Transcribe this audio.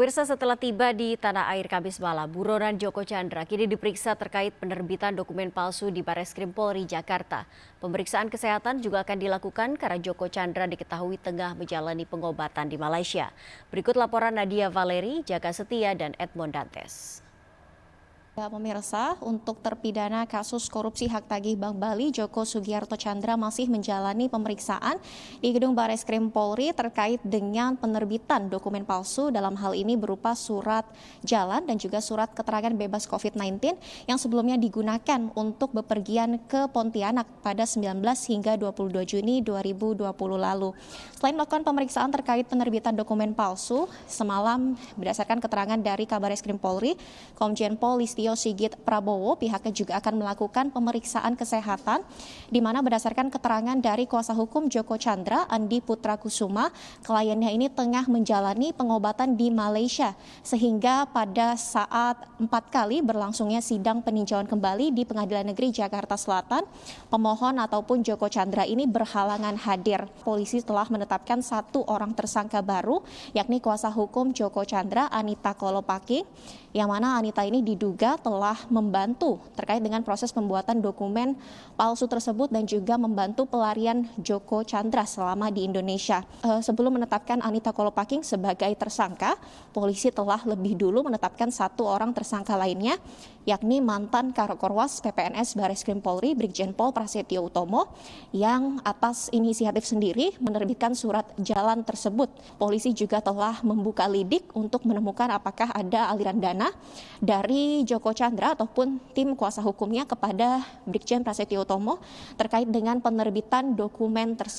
Pemirsa setelah tiba di tanah air Kamis malam, buronan Joko Chandra kini diperiksa terkait penerbitan dokumen palsu di Bares Krim Polri Jakarta. Pemeriksaan kesehatan juga akan dilakukan karena Joko Chandra diketahui tengah menjalani pengobatan di Malaysia. Berikut laporan Nadia Valeri, Jaga Setia, dan Edmond Dantes. Pemirsa, untuk terpidana kasus korupsi hak tagih Bank Bali, Joko Sugiarto Chandra masih menjalani pemeriksaan di gedung Baris Krim Polri terkait dengan penerbitan dokumen palsu dalam hal ini berupa surat jalan dan juga surat keterangan bebas COVID-19 yang sebelumnya digunakan untuk bepergian ke Pontianak pada 19 hingga 22 Juni 2020 lalu. Selain melakukan pemeriksaan terkait penerbitan dokumen palsu, semalam berdasarkan keterangan dari Kabareskrim Krim Polri, Komjen Pol Listio Listio Sigit Prabowo, pihaknya juga akan melakukan pemeriksaan kesehatan, di mana berdasarkan keterangan dari kuasa hukum Joko Chandra, Andi Putra Kusuma, kliennya ini tengah menjalani pengobatan di Malaysia, sehingga pada saat empat kali berlangsungnya sidang peninjauan kembali di Pengadilan Negeri Jakarta Selatan, pemohon ataupun Joko Chandra ini berhalangan hadir. Polisi telah menetapkan satu orang tersangka baru, yakni kuasa hukum Joko Chandra, Anita Kolopaki yang mana Anita ini diduga telah membantu terkait dengan proses pembuatan dokumen palsu tersebut dan juga membantu pelarian Joko Chandra selama di Indonesia. Eh, sebelum menetapkan Anita Kolopaking sebagai tersangka, polisi telah lebih dulu menetapkan satu orang tersangka lainnya, yakni mantan Karokorwas PPNS Baris Krim Polri Brigjen Pol Prasetyo Utomo yang atas inisiatif sendiri menerbitkan surat jalan tersebut. Polisi juga telah membuka lidik untuk menemukan apakah ada aliran dana pidana dari Joko Chandra ataupun tim kuasa hukumnya kepada Brigjen Prasetyo Tomo terkait dengan penerbitan dokumen tersebut.